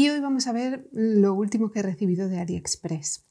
Y hoy vamos a ver lo último que he recibido de AliExpress.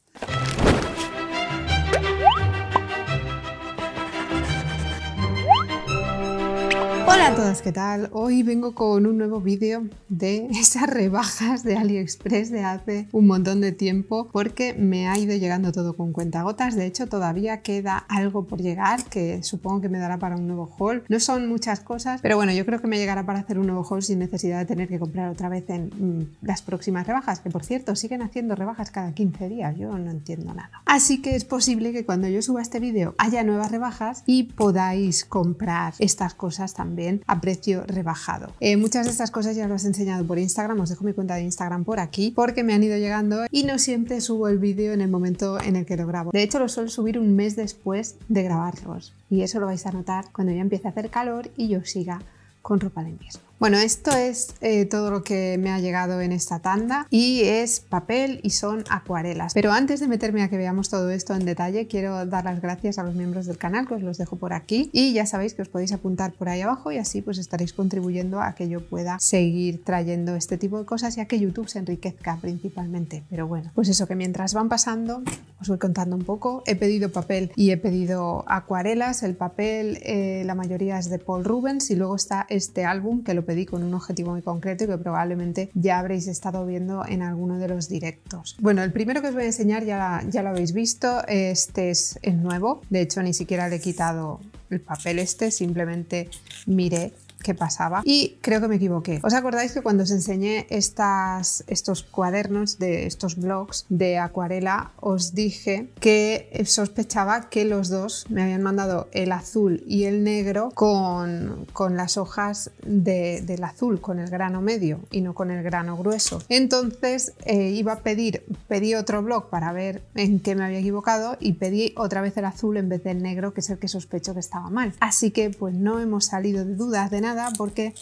todas, ¿qué tal? Hoy vengo con un nuevo vídeo de esas rebajas de AliExpress de hace un montón de tiempo porque me ha ido llegando todo con cuentagotas. De hecho, todavía queda algo por llegar que supongo que me dará para un nuevo haul. No son muchas cosas, pero bueno, yo creo que me llegará para hacer un nuevo haul sin necesidad de tener que comprar otra vez en mm, las próximas rebajas, que por cierto, siguen haciendo rebajas cada 15 días. Yo no entiendo nada. Así que es posible que cuando yo suba este vídeo haya nuevas rebajas y podáis comprar estas cosas también a precio rebajado. Eh, muchas de estas cosas ya las he enseñado por Instagram, os dejo mi cuenta de Instagram por aquí porque me han ido llegando y no siempre subo el vídeo en el momento en el que lo grabo. De hecho, lo suelo subir un mes después de grabarlos y eso lo vais a notar cuando ya empiece a hacer calor y yo siga con ropa de invierno. Bueno, esto es eh, todo lo que me ha llegado en esta tanda y es papel y son acuarelas. Pero antes de meterme a que veamos todo esto en detalle, quiero dar las gracias a los miembros del canal, que os los dejo por aquí y ya sabéis que os podéis apuntar por ahí abajo y así pues estaréis contribuyendo a que yo pueda seguir trayendo este tipo de cosas y a que YouTube se enriquezca principalmente. Pero bueno, pues eso que mientras van pasando os voy contando un poco. He pedido papel y he pedido acuarelas. El papel, eh, la mayoría es de Paul Rubens y luego está este álbum que lo pedí con un objetivo muy concreto y que probablemente ya habréis estado viendo en alguno de los directos. Bueno, el primero que os voy a enseñar ya, ya lo habéis visto, este es el nuevo, de hecho ni siquiera le he quitado el papel este, simplemente miré qué pasaba. Y creo que me equivoqué. ¿Os acordáis que cuando os enseñé estas, estos cuadernos de estos blogs de acuarela, os dije que sospechaba que los dos me habían mandado el azul y el negro con, las hojas del azul, con el grano medio y no con el grano grueso. Entonces eh, iba a pedir, pedí otro blog para ver en qué me había equivocado y pedí otra vez el azul en vez del negro, que es el que sospecho que estaba mal. Así que pues no hemos salido de dudas de nada porque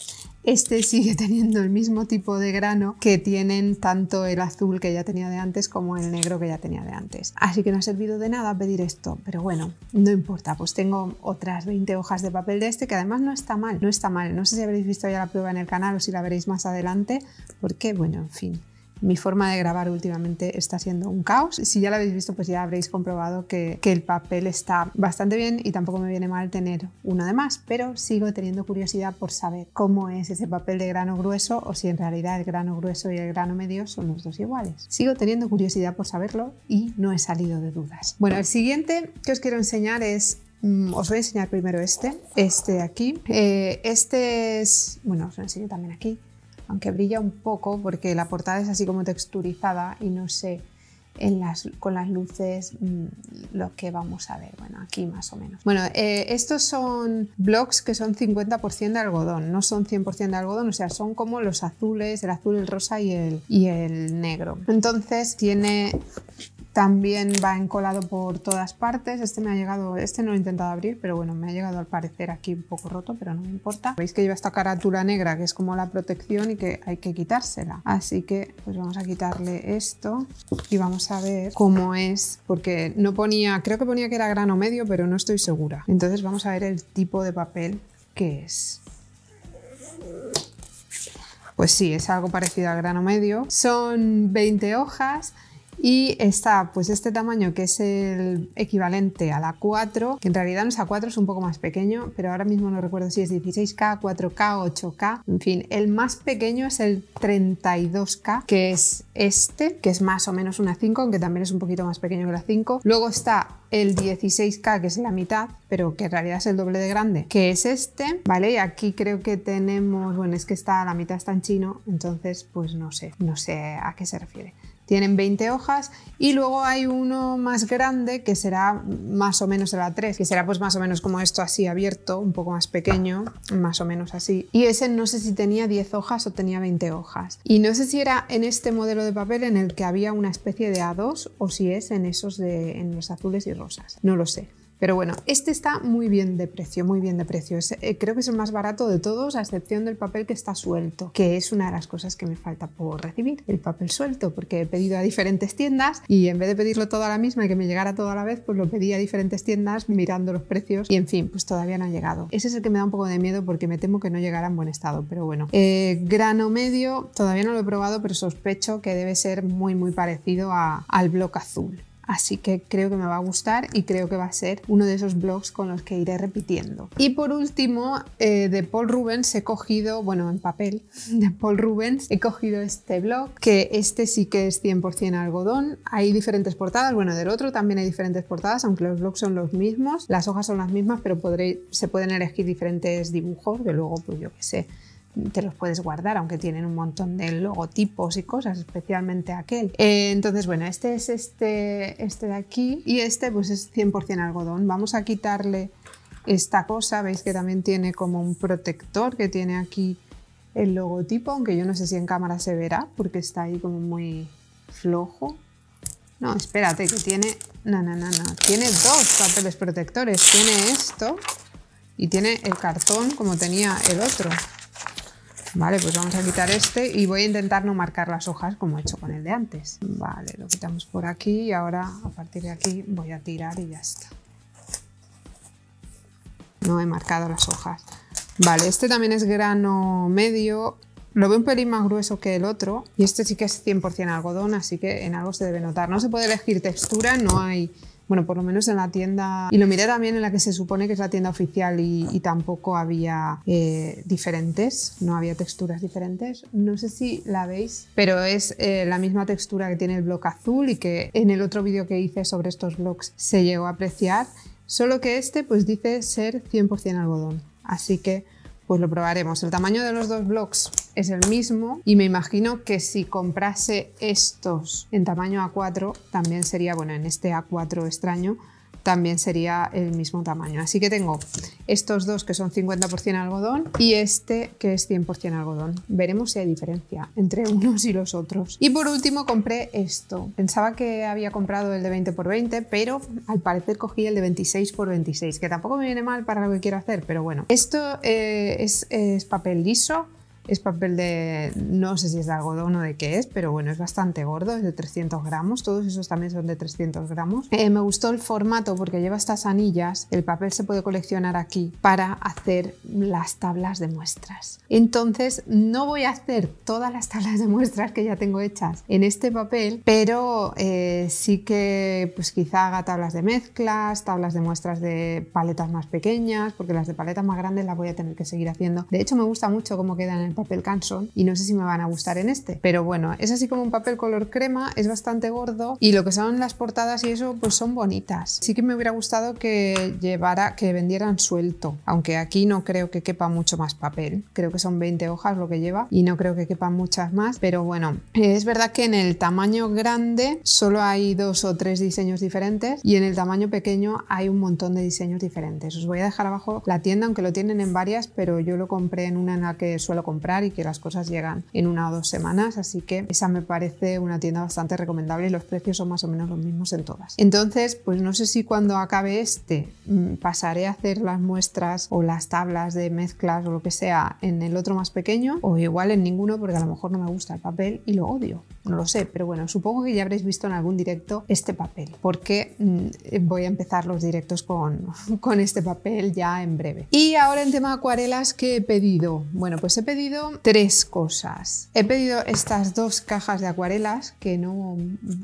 este sigue teniendo el mismo tipo de grano que tienen tanto el azul que ya tenía de antes como el negro que ya tenía de antes. Así que no ha servido de nada pedir esto, pero bueno, no importa, pues tengo otras 20 hojas de papel de este que además no está mal, no está mal. No sé si habréis visto ya la prueba en el canal o si la veréis más adelante, porque bueno, en fin mi forma de grabar últimamente está siendo un caos. Si ya lo habéis visto, pues ya habréis comprobado que, el papel está bastante bien y tampoco me viene mal tener uno de más, pero sigo teniendo curiosidad por saber cómo es ese papel de grano grueso o si en realidad el grano grueso y el grano medio son los dos iguales. Sigo teniendo curiosidad por saberlo y no he salido de dudas. Bueno, el siguiente que os quiero enseñar es mm, os voy a enseñar primero este, este de aquí. Eh, este es, bueno, os lo enseño también aquí aunque brilla un poco porque la portada es así como texturizada y no sé en las, con las luces mm, lo que vamos a ver, bueno, aquí más o menos. Bueno, eh, estos son blocks que son 50% de algodón, no son 100% de algodón, o sea, son como los azules, el azul, el rosa y el, y el negro. Entonces tiene también va encolado por todas partes. Este me ha llegado, este no lo he intentado abrir, pero bueno, me ha llegado al parecer aquí un poco roto, pero no me importa. Veis que lleva esta carátula negra, que es como la protección y que hay que quitársela. Así que pues vamos a quitarle esto y vamos a ver cómo es, porque no ponía, creo que ponía que era grano medio, pero no estoy segura. Entonces vamos a ver el tipo de papel que es. Pues sí, es algo parecido al grano medio. Son 20 hojas, y está pues este tamaño que es el equivalente a la 4, que en realidad no es A4, es un poco más pequeño, pero ahora mismo no recuerdo si es 16K, 4K, 8K, en fin, el más pequeño es el 32K, que es este, que es más o menos una 5, aunque también es un poquito más pequeño que la 5. Luego está el 16K, que es la mitad, pero que en realidad es el doble de grande, que es este, ¿vale? Y aquí creo que tenemos, bueno, es que está la mitad está en chino, entonces pues no sé, no sé a qué se refiere tienen 20 hojas y luego hay uno más grande que será más o menos el A3, que será pues más o menos como esto así abierto, un poco más pequeño, más o menos así. Y ese no sé si tenía 10 hojas o tenía 20 hojas. Y no sé si era en este modelo de papel en el que había una especie de A2 o si es en esos de en los azules y rosas. No lo sé. Pero bueno, este está muy bien de precio, muy bien de precio. Eh, creo que es el más barato de todos, a excepción del papel que está suelto, que es una de las cosas que me falta por recibir, el papel suelto, porque he pedido a diferentes tiendas y en vez de pedirlo todo a la misma y que me llegara todo a la vez, pues lo pedí a diferentes tiendas mirando los precios y en fin, pues todavía no ha llegado. Ese es el que me da un poco de miedo porque me temo que no llegará en buen estado, pero bueno. Eh, grano medio, todavía no lo he probado, pero sospecho que debe ser muy muy parecido al bloque azul. Así que creo que me va a gustar y creo que va a ser uno de esos blogs con los que iré repitiendo. Y por último, eh, de Paul Rubens he cogido, bueno, en papel, de Paul Rubens he cogido este blog, que este sí que es 100% algodón. Hay diferentes portadas, bueno, del otro también hay diferentes portadas, aunque los blogs son los mismos, las hojas son las mismas, pero se pueden elegir diferentes dibujos, de luego, pues yo qué sé, te los puedes guardar, aunque tienen un montón de logotipos y cosas, especialmente aquel. Eh, entonces, bueno, este es este, este de aquí y este pues es 100% algodón. Vamos a quitarle esta cosa, veis que también tiene como un protector que tiene aquí el logotipo, aunque yo no sé si en cámara se verá porque está ahí como muy flojo. No, espérate, que tiene... No, no, no, no. Tiene dos papeles protectores. Tiene esto y tiene el cartón como tenía el otro. Vale, pues vamos a quitar este y voy a intentar no marcar las hojas como he hecho con el de antes. Vale, lo quitamos por aquí y ahora a partir de aquí voy a tirar y ya está. No he marcado las hojas. Vale, este también es grano medio, lo veo un pelín más grueso que el otro y este sí que es 100% algodón, así que en algo se debe notar. No se puede elegir textura, no hay bueno, por lo menos en la tienda, y lo miré también en la que se supone que es la tienda oficial y, tampoco había eh, diferentes, no había texturas diferentes. No sé si la veis, pero es eh, la misma textura que tiene el bloque azul y que en el otro vídeo que hice sobre estos blocs se llegó a apreciar, solo que este pues dice ser 100% algodón. Así que pues lo probaremos. El tamaño de los dos blocks es el mismo y me imagino que si comprase estos en tamaño A4, también sería, bueno, en este A4 extraño, también sería el mismo tamaño. Así que tengo estos dos que son 50% algodón y este que es 100% algodón. Veremos si hay diferencia entre unos y los otros. Y por último compré esto. Pensaba que había comprado el de 20x20, pero al parecer cogí el de 26x26, que tampoco me viene mal para lo que quiero hacer, pero bueno. Esto eh, es papel liso es papel de, no sé si es de algodón o de qué es, pero bueno, es bastante gordo, es de 300 gramos, todos esos también son de 300 gramos. Eh, me gustó el formato porque lleva estas anillas, el papel se puede coleccionar aquí para hacer las tablas de muestras. Entonces, no voy a hacer todas las tablas de muestras que ya tengo hechas en este papel, pero eh, sí que pues quizá haga tablas de mezclas, tablas de muestras de paletas más pequeñas, porque las de paletas más grandes las voy a tener que seguir haciendo. De hecho, me gusta mucho cómo quedan en el papel cansón y no sé si me van a gustar en este. Pero bueno, es así como un papel color crema, es bastante gordo y lo que son las portadas y eso pues son bonitas. Sí que me hubiera gustado que llevara, que vendieran suelto, aunque aquí no creo que quepa mucho más papel. Creo que son 20 hojas lo que lleva y no creo que quepan muchas más, pero bueno, es verdad que en el tamaño grande solo hay dos o tres diseños diferentes y en el tamaño pequeño hay un montón de diseños diferentes. Os voy a dejar abajo la tienda, aunque lo tienen en varias, pero yo lo compré en una en la que suelo comprar y que las cosas llegan en una o dos semanas, así que esa me parece una tienda bastante recomendable y los precios son más o menos los mismos en todas. Entonces, pues no sé si cuando acabe este mm, pasaré a hacer las muestras o las tablas de mezclas o lo que sea en el otro más pequeño o igual en ninguno porque a lo mejor no me gusta el papel y lo odio no lo sé, pero bueno, supongo que ya habréis visto en algún directo este papel, porque mm, voy a empezar los directos con, con este papel ya en breve. Y ahora en tema acuarelas, ¿qué he pedido? Bueno, pues he pedido tres cosas. He pedido estas dos cajas de acuarelas, que no,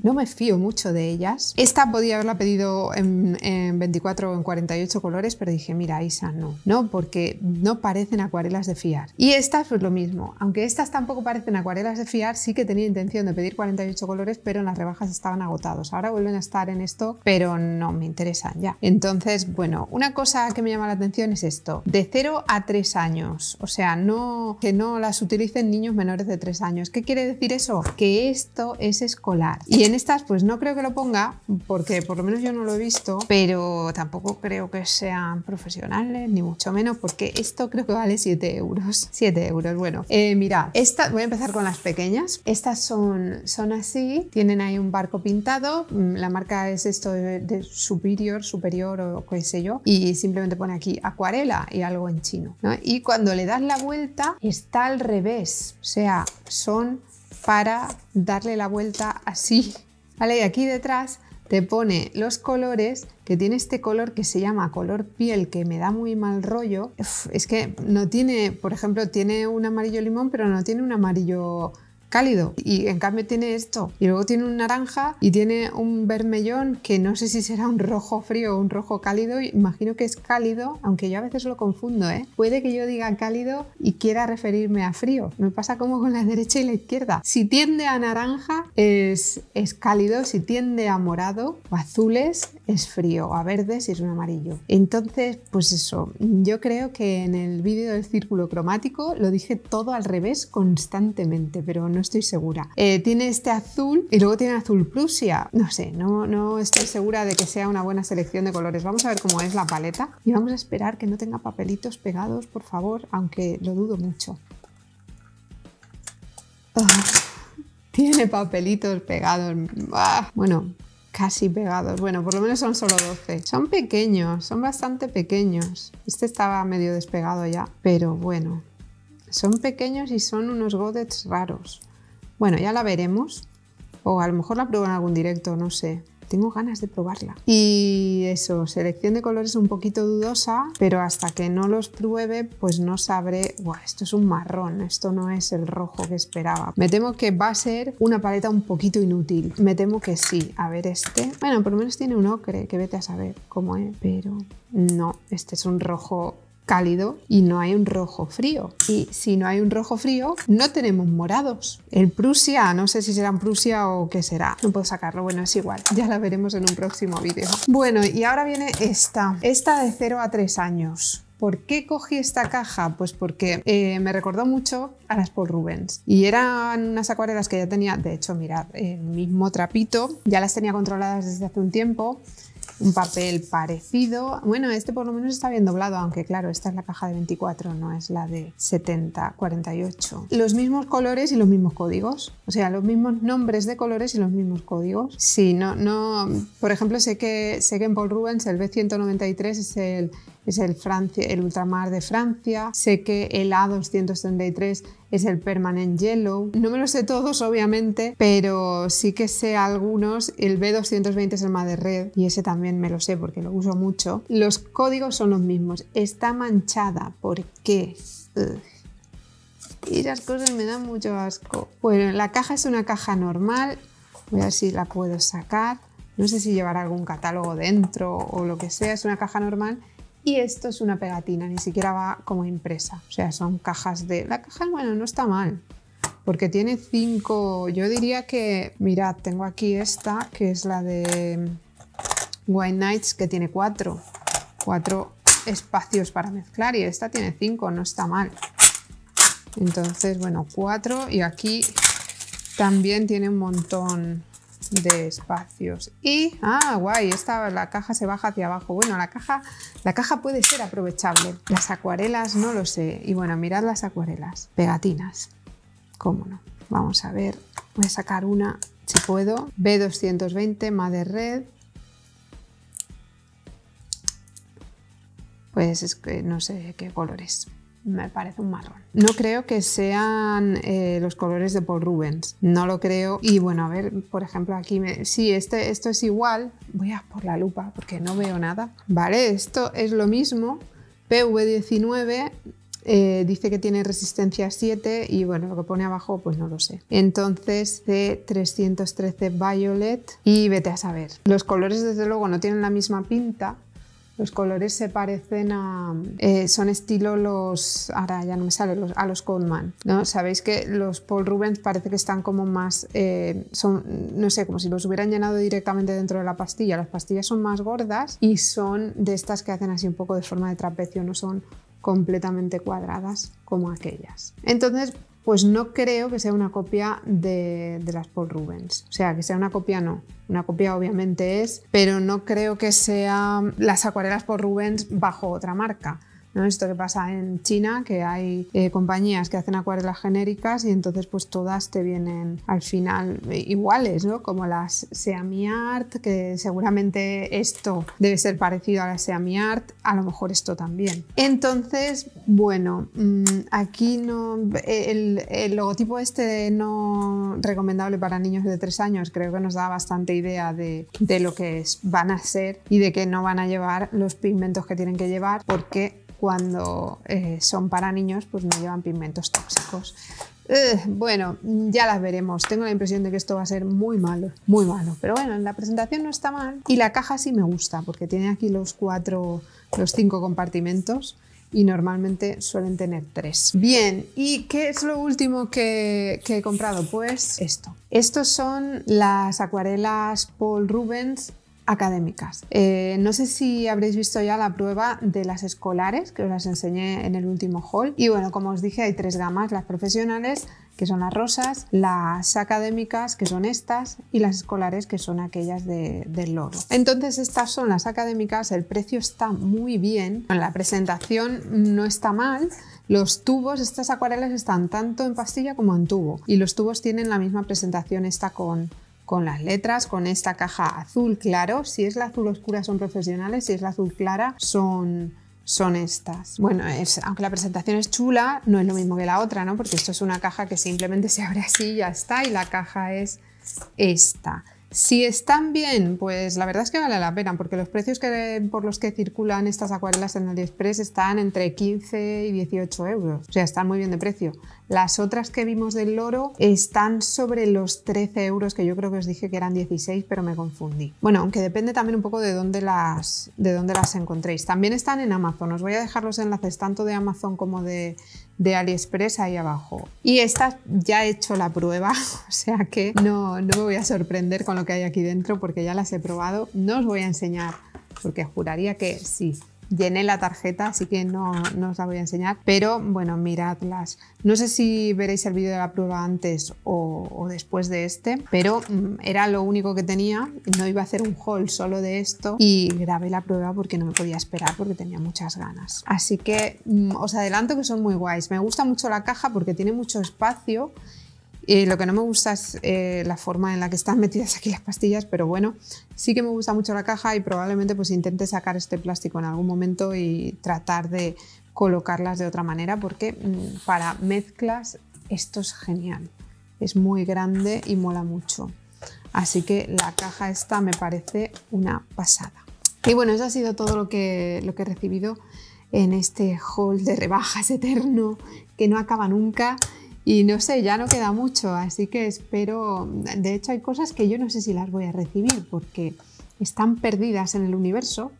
no me fío mucho de ellas. Esta podía haberla pedido en, en 24 o en 48 colores, pero dije, mira, Isa, no, no, porque no parecen acuarelas de fiar. Y estas, pues lo mismo, aunque estas tampoco parecen acuarelas de fiar, sí que tenía intención de pedir 48 colores, pero en las rebajas estaban agotados. Ahora vuelven a estar en esto pero no me interesan ya. Entonces, bueno, una cosa que me llama la atención es esto. De 0 a 3 años. O sea, no que no las utilicen niños menores de 3 años. ¿Qué quiere decir eso? Que esto es escolar. Y en estas, pues no creo que lo ponga, porque por lo menos yo no lo he visto, pero tampoco creo que sean profesionales, ni mucho menos, porque esto creo que vale 7 euros. 7 euros, bueno. Eh, mirad, esta, voy a empezar con las pequeñas. Estas son son, así, tienen ahí un barco pintado, mm, la marca es esto de, superior, superior o qué sé yo, y simplemente pone aquí acuarela y algo en chino. Y cuando le das la vuelta está al revés, o sea, son para darle la vuelta así. ¿Vale? Y aquí detrás te pone los colores, que tiene este color que se llama color piel, que me da muy mal rollo. es que no tiene, por ejemplo, tiene un amarillo limón, pero no tiene un amarillo cálido. Y en cambio tiene esto. Y luego tiene un naranja y tiene un vermellón que no sé si será un rojo frío o un rojo cálido. Imagino que es cálido, aunque yo a veces lo confundo, ¿eh? Puede que yo diga cálido y quiera referirme a frío. Me pasa como con la derecha y la izquierda. Si tiende a naranja es, es cálido, si tiende a morado o azules es frío, a verdes es un amarillo. Entonces, pues eso, yo creo que en el vídeo del círculo cromático lo dije todo al revés constantemente, pero no estoy segura. Eh, tiene este azul y luego tiene azul Prusia. No sé, no, no estoy segura de que sea una buena selección de colores. Vamos a ver cómo es la paleta y vamos a esperar que no tenga papelitos pegados, por favor, aunque lo dudo mucho. Ah, tiene papelitos pegados. Ah, bueno, casi pegados. Bueno, por lo menos son solo 12. Son pequeños, son bastante pequeños. Este estaba medio despegado ya, pero bueno. Son pequeños y son unos godets raros. Bueno, ya la veremos. O a lo mejor la pruebo en algún directo, no sé. Tengo ganas de probarla. Y eso, selección de colores un poquito dudosa, pero hasta que no los pruebe, pues no sabré. Buah, esto es un marrón, esto no es el rojo que esperaba. Me temo que va a ser una paleta un poquito inútil. Me temo que sí. A ver, este. Bueno, por lo menos tiene un ocre, que vete a saber cómo es, pero no, este es un rojo cálido y no hay un rojo frío. Y si no hay un rojo frío, no tenemos morados. en Prusia, no sé si será en Prusia o qué será. No puedo sacarlo, bueno, es igual. Ya la veremos en un próximo vídeo. Bueno, y ahora viene esta. Esta de 0 a 3 años. ¿Por qué cogí esta caja? Pues porque eh, me recordó mucho a las Paul Rubens. Y eran unas acuarelas que ya tenía, de hecho, mirad, el mismo trapito, ya las tenía controladas desde hace un tiempo un papel parecido. Bueno, este por lo menos está bien doblado, aunque claro, esta es la caja de 24, no es la de 70, 48. Los mismos colores y los mismos códigos, o sea, los mismos nombres de colores y los mismos códigos. Sí, no, no, por ejemplo, sé que, sé que en Paul Rubens el B193 es el es el, Francia, el Ultramar de Francia, sé que el A233 es el Permanent Yellow. No me lo sé todos, obviamente, pero sí que sé algunos. El B220 es el más de red y ese también me lo sé porque lo uso mucho. Los códigos son los mismos. Está manchada. ¿Por qué? Y las cosas me dan mucho asco. Bueno, la caja es una caja normal. Voy a ver si la puedo sacar. No sé si llevará algún catálogo dentro o lo que sea. Es una caja normal y esto es una pegatina, ni siquiera va como impresa. O sea, son cajas de... La caja, bueno, no está mal. Porque tiene cinco... Yo diría que... Mirad, tengo aquí esta, que es la de White Nights, que tiene cuatro. Cuatro espacios para mezclar. Y esta tiene cinco, no está mal. Entonces, bueno, cuatro. Y aquí también tiene un montón de espacios. Y, ah, guay, esta, la caja se baja hacia abajo. Bueno, la caja, la caja puede ser aprovechable. Las acuarelas, no lo sé. Y bueno, mirad las acuarelas. Pegatinas. ¿Cómo no? Vamos a ver. Voy a sacar una, si puedo. B220, madre Red. Pues es que no sé qué colores me parece un marrón. No creo que sean eh, los colores de Paul Rubens, no lo creo. Y bueno, a ver, por ejemplo, aquí, me... sí, este, esto es igual, voy a por la lupa porque no veo nada. Vale, esto es lo mismo, PV19 eh, dice que tiene resistencia 7 y bueno, lo que pone abajo pues no lo sé. Entonces C313 Violet y vete a saber. Los colores desde luego no tienen la misma pinta, los colores se parecen a. Eh, son estilo los. Ahora ya no me sale, los, a los Coleman. ¿no? Sabéis que los Paul Rubens parece que están como más. Eh, son, no sé, como si los hubieran llenado directamente dentro de la pastilla. Las pastillas son más gordas y son de estas que hacen así un poco de forma de trapecio, no son completamente cuadradas como aquellas. Entonces, pues no creo que sea una copia de, las Paul Rubens. O sea, que sea una copia no. Una copia obviamente es, pero no creo que sean las acuarelas Paul Rubens bajo otra marca. ¿no? Esto que pasa en China, que hay eh, compañías que hacen acuarelas genéricas y entonces pues todas te vienen al final iguales, ¿no? Como las Seamiart, Art, que seguramente esto debe ser parecido a la Seamiart, Art, a lo mejor esto también. Entonces, bueno, mm, aquí no... Eh, el, logotipo este no recomendable para niños de 3 años creo que nos da bastante idea de, lo que van a ser y de que no van a llevar los pigmentos que tienen que llevar porque cuando eh, son para niños, pues me llevan pigmentos tóxicos. Eh, bueno, ya las veremos. Tengo la impresión de que esto va a ser muy malo, muy malo. Pero bueno, la presentación no está mal. Y la caja sí me gusta, porque tiene aquí los cuatro, los cinco compartimentos y normalmente suelen tener tres. Bien, ¿y qué es lo último que, que, he comprado? Pues esto. Estos son las acuarelas Paul Rubens académicas. Eh, no sé si habréis visto ya la prueba de las escolares que os las enseñé en el último hall. Y bueno, como os dije, hay tres gamas, las profesionales, que son las rosas, las académicas, que son estas, y las escolares, que son aquellas de, del loro. Entonces, estas son las académicas, el precio está muy bien, la presentación no está mal. Los tubos, estas acuarelas están tanto en pastilla como en tubo, y los tubos tienen la misma presentación, esta con con las letras, con esta caja azul claro. Si es la azul oscura son profesionales, si es la azul clara son son estas. Bueno, es, aunque la presentación es chula, no es lo mismo que la otra, ¿no? Porque esto es una caja que simplemente se abre así y ya está, y la caja es esta. Si están bien, pues la verdad es que vale la pena, porque los precios que, por los que circulan estas acuarelas en AliExpress están entre 15 y 18 euros, o sea, están muy bien de precio. Las otras que vimos del loro están sobre los 13 euros, que yo creo que os dije que eran 16, pero me confundí. Bueno, aunque depende también un poco de dónde las, de dónde las encontréis. También están en Amazon, os voy a dejar los enlaces tanto de Amazon como de, de AliExpress ahí abajo. Y esta ya he hecho la prueba, o sea que no, no me voy a sorprender con lo que hay aquí dentro porque ya las he probado. No os voy a enseñar porque juraría que sí llené la tarjeta, así que no, os la voy a enseñar, pero bueno, miradlas. No sé si veréis el vídeo de la prueba antes o, o después de este, pero mm, era lo único que tenía, no iba a hacer un haul solo de esto y grabé la prueba porque no me podía esperar porque tenía muchas ganas. Así que mm, os adelanto que son muy guays, me gusta mucho la caja porque tiene mucho espacio y lo que no me gusta es eh, la forma en la que están metidas aquí las pastillas, pero bueno, sí que me gusta mucho la caja y probablemente pues intente sacar este plástico en algún momento y tratar de colocarlas de otra manera porque mm, para mezclas esto es genial. Es muy grande y mola mucho. Así que la caja esta me parece una pasada. Y bueno, eso ha sido todo lo que, lo que he recibido en este haul de rebajas eterno que no acaba nunca. Y no sé, ya no queda mucho, así que espero, de hecho hay cosas que yo no sé si las voy a recibir porque están perdidas en el universo,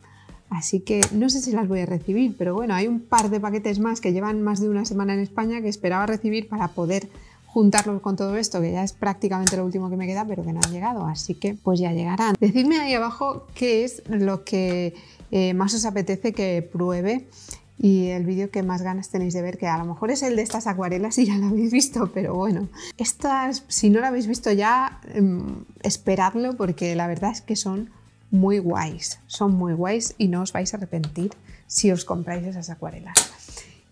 así que no sé si las voy a recibir, pero bueno, hay un par de paquetes más que llevan más de una semana en España que esperaba recibir para poder juntarlos con todo esto, que ya es prácticamente lo último que me queda, pero que no han llegado, así que pues ya llegarán. Decidme ahí abajo qué es lo que eh, más os apetece que pruebe y el vídeo que más ganas tenéis de ver, que a lo mejor es el de estas acuarelas y ya lo habéis visto, pero bueno, estas, si no lo habéis visto ya, em, esperadlo porque la verdad es que son muy guays, son muy guays y no os vais a arrepentir si os compráis esas acuarelas.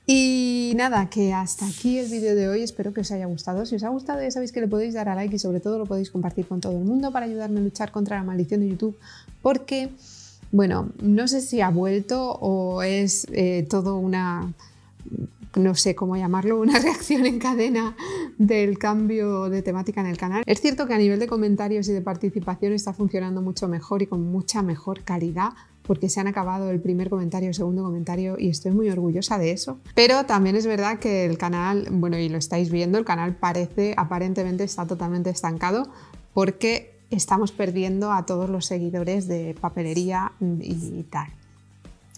Y nada, que hasta aquí el vídeo de hoy, espero que os haya gustado. Si os ha gustado ya sabéis que le podéis dar a like y sobre todo lo podéis compartir con todo el mundo para ayudarme a luchar contra la maldición de YouTube porque bueno, no sé si ha vuelto o es eh, todo una, no sé cómo llamarlo, una reacción en cadena del cambio de temática en el canal. Es cierto que a nivel de comentarios y de participación está funcionando mucho mejor y con mucha mejor calidad porque se han acabado el primer comentario, el segundo comentario y estoy muy orgullosa de eso. Pero también es verdad que el canal, bueno, y lo estáis viendo, el canal parece, aparentemente está totalmente estancado porque estamos perdiendo a todos los seguidores de papelería y tal.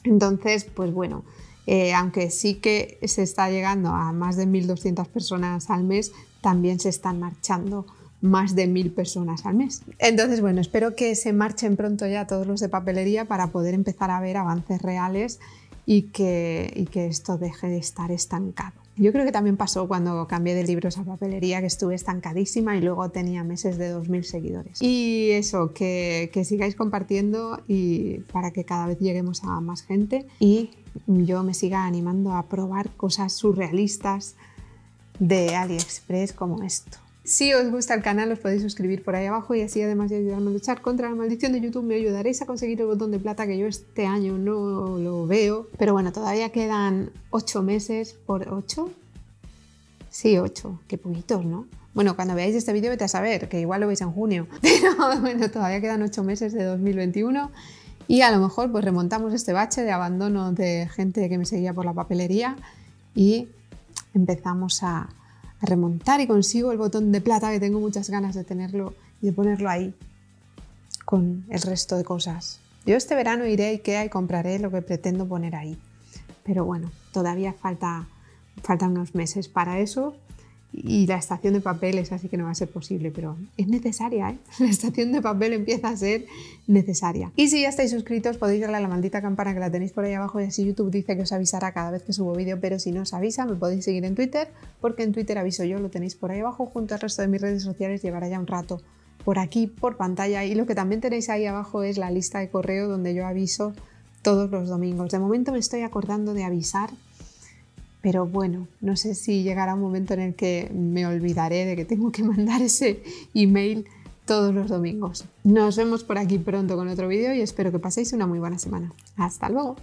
Entonces, pues bueno, eh, aunque sí que se está llegando a más de 1.200 personas al mes, también se están marchando más de 1.000 personas al mes. Entonces, bueno, espero que se marchen pronto ya todos los de papelería para poder empezar a ver avances reales y que, y que esto deje de estar estancado. Yo creo que también pasó cuando cambié de libros a papelería, que estuve estancadísima y luego tenía meses de 2.000 seguidores. Y eso, que, que sigáis compartiendo y para que cada vez lleguemos a más gente y yo me siga animando a probar cosas surrealistas de AliExpress como esto. Si os gusta el canal, os podéis suscribir por ahí abajo y así, además de ayudarme a luchar contra la maldición de YouTube, me ayudaréis a conseguir el botón de plata que yo este año no lo veo. Pero bueno, todavía quedan 8 meses por 8. Sí, 8. Qué poquitos, ¿no? Bueno, cuando veáis este vídeo, vete a saber, que igual lo veis en junio. Pero bueno, todavía quedan 8 meses de 2021 y a lo mejor pues remontamos este bache de abandono de gente que me seguía por la papelería y empezamos a remontar y consigo el botón de plata que tengo muchas ganas de tenerlo y de ponerlo ahí con el resto de cosas. Yo este verano iré a Ikea y compraré lo que pretendo poner ahí. Pero bueno, todavía falta, faltan unos meses para eso y la estación de papeles, así que no va a ser posible, pero es necesaria, ¿eh? La estación de papel empieza a ser necesaria. Y si ya estáis suscritos, podéis darle a la maldita campana que la tenéis por ahí abajo y así YouTube dice que os avisará cada vez que subo vídeo, pero si no os avisa, me podéis seguir en Twitter, porque en Twitter aviso yo, lo tenéis por ahí abajo junto al resto de mis redes sociales, llevará ya un rato por aquí, por pantalla. Y lo que también tenéis ahí abajo es la lista de correo donde yo aviso todos los domingos. De momento me estoy acordando de avisar pero bueno, no sé si llegará un momento en el que me olvidaré de que tengo que mandar ese email todos los domingos. Nos vemos por aquí pronto con otro vídeo y espero que paséis una muy buena semana. Hasta luego.